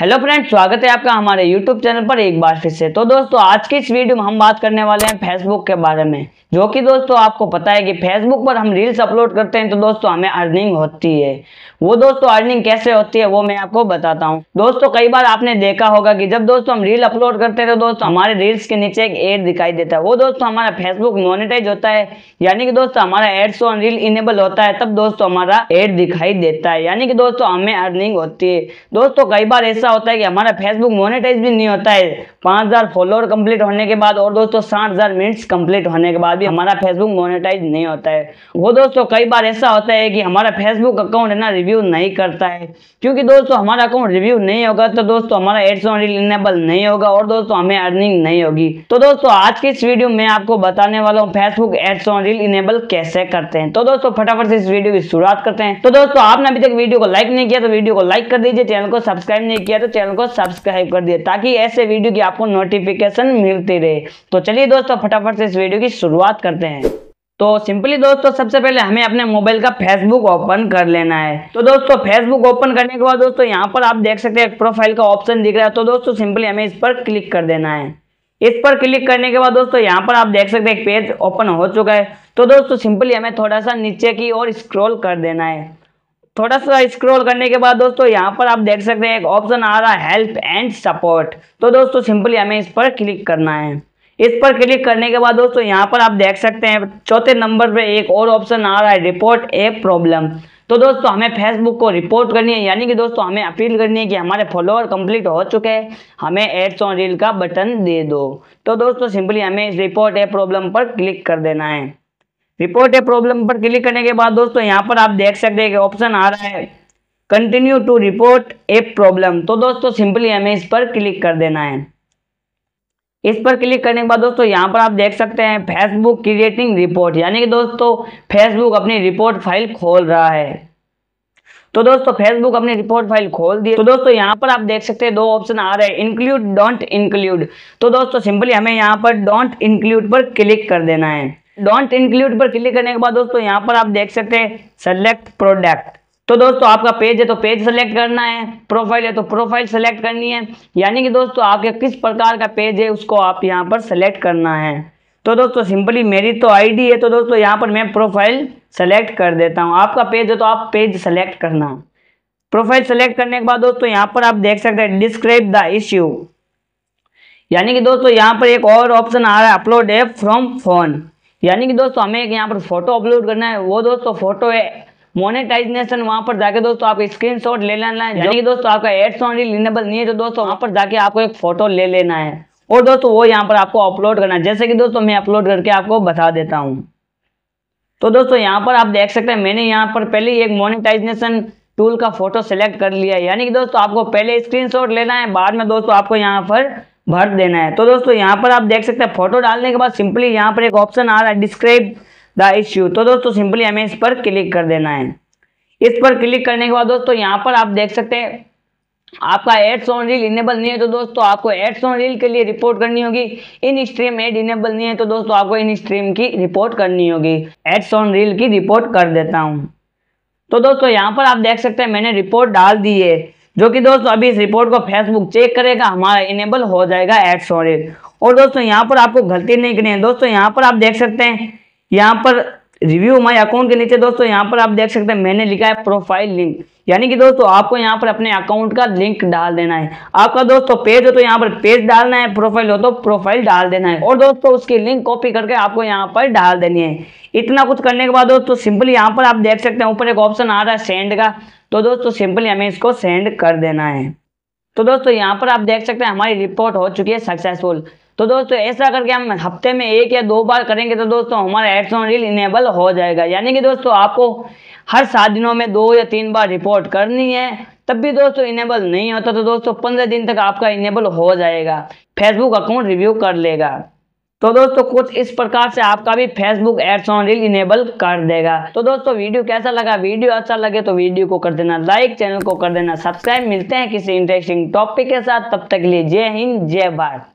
hello friends स्वागत है आपका हमारे यूट्यूब चैनल पर एक बार फिर से तो दोस्तों आज की इस वीडियो में हम बात करने वाले हैं फेसबुक के बारे में जो कि दोस्तों आपको पता है कि फेसबुक पर हम रील्स अपलोड करते हैं तो दोस्तों हमें अर्निंग होती है वो दोस्तों अर्निंग कैसे होती है वो मैं आपको बताता हूँ दोस्तों कई बार आपने देखा होगा कि जब दोस्तों हम रील अपलोड करते हैं तो दोस्तों हमारे रील्स के नीचे एक एड दिखाई देता है वो दोस्तों हमारा फेसबुक मोनिटाइज होता है यानी कि दोस्तों हमारा एड्स ऑन रील इनेबल होता है तब दोस्तों हमारा एड दिखाई देता है यानी कि दोस्तों हमें अर्निंग होती है दोस्तों कई बार ऐसा ऐसा होता है कि हमारा फेसबुक मोनेटाइज भी नहीं होता है पांच हज़ार फॉलोअर कंप्लीट होने के बाद और दोस्तों साठ हज़ार मिनट्स कंप्लीट होने के बाद भी हमारा फेसबुक मोनेटाइज नहीं होता है वो दोस्तों कई बार ऐसा होता है कि हमारा फेसबुक अकाउंट है ना रिव्यू नहीं करता है क्योंकि दोस्तों हमारा अकाउंट रिव्यू नहीं होगा तो दोस्तों हमारा एड्स ऑन नहीं होगा और दोस्तों हमें अर्निंग नहीं होगी तो दोस्तों आज की इस वीडियो में आपको बताने वाला हूँ Facebook ads on reel enable कैसे करते हैं तो दोस्तों फटाफट से इस वीडियो की शुरुआत करते हैं तो दोस्तों आपने अभी तक वीडियो को लाइक नहीं किया तो वीडियो को लाइक कर दीजिए चैनल को सब्सक्राइब नहीं किया किया तो चैनल को सब्सक्राइब कर दिया ताकि ऐसे वीडियो की आपको नोटिफिकेशन मिलती रहे तो चलिए दोस्तों फटाफट से इस वीडियो की शुरुआत करते हैं तो सिंपली दोस्तों सबसे पहले हमें अपने मोबाइल का फेसबुक ओपन कर लेना है तो दोस्तों फेसबुक ओपन करने के बाद दोस्तों यहाँ पर आप देख सकते हैं प्रोफाइल का ऑप्शन दिख रहा है तो दोस्तों सिंपली हमें इस पर क्लिक कर देना है इस पर क्लिक करने के बाद दोस्तों यहाँ पर आप देख सकते हैं एक तो पेज ओपन हो चुका है तो दोस्तों सिंपली हमें थोड़ा सा नीचे की ओर स्क्रॉल कर देना है थोड़ा सा स्क्रॉल करने के बाद दोस्तों यहाँ पर आप देख सकते हैं एक ऑप्शन आ रहा है हेल्प एंड सपोर्ट तो दोस्तों सिंपली हमें इस पर क्लिक करना है इस पर क्लिक करने के बाद दोस्तों यहाँ पर आप देख सकते हैं चौथे नंबर पे एक और ऑप्शन आ रहा है रिपोर्ट ए प्रॉब्लम तो दोस्तों हमें फेसबुक को रिपोर्ट करनी है यानी कि दोस्तों हमें अपील करनी है कि हमारे फॉलोअर कंप्लीट हो चुके हैं हमें एड्स ऑन रील का बटन दे दो तो दोस्तों सिंपली हमें इस रिपोर्ट ए प्रॉब्लम पर क्लिक कर देना है रिपोर्ट ए प्रॉब्लम पर क्लिक करने के बाद दोस्तों यहाँ पर आप देख सकते हैं कि ऑप्शन आ रहा है continue to report a problem तो दोस्तों सिंपली हमें इस पर क्लिक कर देना है इस पर क्लिक करने के बाद दोस्तों यहाँ पर आप देख सकते हैं फेसबुक क्रिएटिंग रिपोर्ट यानी कि दोस्तों फेसबुक अपनी रिपोर्ट फाइल खोल रहा है तो दोस्तों फेसबुक अपनी रिपोर्ट फाइल खोल दी तो दोस्तों यहाँ पर आप देख सकते हैं दो ऑप्शन आ रहे हैं इंक्लूड डोंट इंक्लूड तो दोस्तों सिंपली हमें यहाँ पर डोंट इंक्लूड पर क्लिक कर देना है डोंट इंक्लूड पर क्लिक करने के बाद दोस्तों यहाँ पर आप देख सकते हैं सेलेक्ट प्रोडक्ट तो दोस्तों आपका पेज है तो पेज सेलेक्ट करना है प्रोफाइल है तो प्रोफाइल सेलेक्ट करनी है यानी कि दोस्तों आपके किस प्रकार का पेज है उसको आप यहाँ पर सेलेक्ट करना है तो दोस्तों सिंपली मेरी तो आईडी है तो दोस्तों यहाँ पर मैं प्रोफाइल सेलेक्ट कर देता हूँ आपका पेज है तो आप पेज सेलेक्ट करना प्रोफाइल सेलेक्ट करने के बाद दोस्तों यहाँ पर आप देख सकते हैं डिस्क्राइब द इश्यू यानी कि दोस्तों यहाँ पर एक और ऑप्शन आ रहा है अपलोड एप फ्रॉम फोन यानी कि दोस्तों हमें यहाँ पर फोटो अपलोड करना है वो दोस्तों फोटो है मोनेटाइजेशन वहां पर जाके दोस्तों आप स्क्रीन शॉट ले लेना है यानी कि दोस्तों आपका एड्स ऑनली इनेबल नहीं है तो दोस्तों वहां पर जाके आपको एक फोटो ले लेना है और दोस्तों वो यहाँ पर आपको अपलोड करना है जैसे कि दोस्तों मैं अपलोड करके आपको बता देता हूँ तो दोस्तों यहाँ पर आप देख सकते हैं मैंने यहाँ पर पहले एक मोनिटाइजेशन टूल का फोटो सेलेक्ट कर लिया है यानी कि दोस्तों आपको पहले स्क्रीनशॉट लेना है बाद में दोस्तों आपको यहाँ पर भर देना है तो दोस्तों यहाँ पर आप देख सकते हैं फोटो डालने के बाद सिंपली यहाँ पर एक ऑप्शन आ रहा है डिस्क्राइब द इश्यू तो दोस्तों सिंपली हमें इस पर क्लिक कर देना है इस पर क्लिक करने के बाद दोस्तों यहाँ पर आप देख सकते हैं आपका एड्स ऑन रील इनेबल नहीं है तो दोस्तों आपको एड्स ऑन रील के लिए रिपोर्ट करनी होगी इन स्ट्रीम एड इनेबल नहीं है तो दोस्तों आपको इन स्ट्रीम की रिपोर्ट करनी होगी एड्स ऑन रील की रिपोर्ट कर देता हूँ तो दोस्तों यहाँ पर आप देख सकते हैं मैंने रिपोर्ट डाल दी है जो कि दोस्तों अभी इस रिपोर्ट को फेसबुक चेक करेगा हमारा इनेबल हो जाएगा एड स्टोरेज और दोस्तों यहाँ पर आपको गलती नहीं करनी है दोस्तों यहाँ पर आप देख सकते हैं यहाँ पर रिव्यू माई अकाउंट के नीचे दोस्तों यहाँ पर आप देख सकते हैं मैंने लिखा है प्रोफाइल लिंक यानी कि दोस्तों आपको यहाँ पर अपने अकाउंट का लिंक डाल देना है आपका दोस्तों पेज हो तो यहाँ पर पेज डालना है प्रोफाइल हो तो प्रोफाइल डाल देना है और दोस्तों उसकी लिंक कॉपी करके आपको यहाँ पर डाल देनी है इतना कुछ करने के बाद दोस्तों सिंपली यहाँ पर आप देख सकते हैं ऊपर एक ऑप्शन आ रहा है सेंड का तो दोस्तों सिंपली हमें इसको सेंड कर देना है तो दोस्तों यहाँ पर आप देख सकते हैं हमारी रिपोर्ट हो चुकी है सक्सेसफुल तो दोस्तों ऐसा करके हम हफ्ते में एक या दो बार करेंगे तो दोस्तों हमारा एड्स ऑन रील इनेबल हो जाएगा यानी कि दोस्तों आपको हर सात दिनों में दो या तीन बार रिपोर्ट करनी है तब भी दोस्तों इनेबल नहीं होता तो दोस्तों पंद्रह दिन तक आपका इनेबल हो जाएगा फेसबुक अकाउंट रिव्यू कर लेगा तो दोस्तों कुछ इस प्रकार से आपका भी Facebook ads on reel enable कर देगा तो दोस्तों वीडियो कैसा लगा वीडियो अच्छा लगे तो वीडियो को कर देना लाइक चैनल को कर देना सब्सक्राइब मिलते हैं किसी इंटरेस्टिंग टॉपिक के साथ तब तक के लिए जय हिंद जय भारत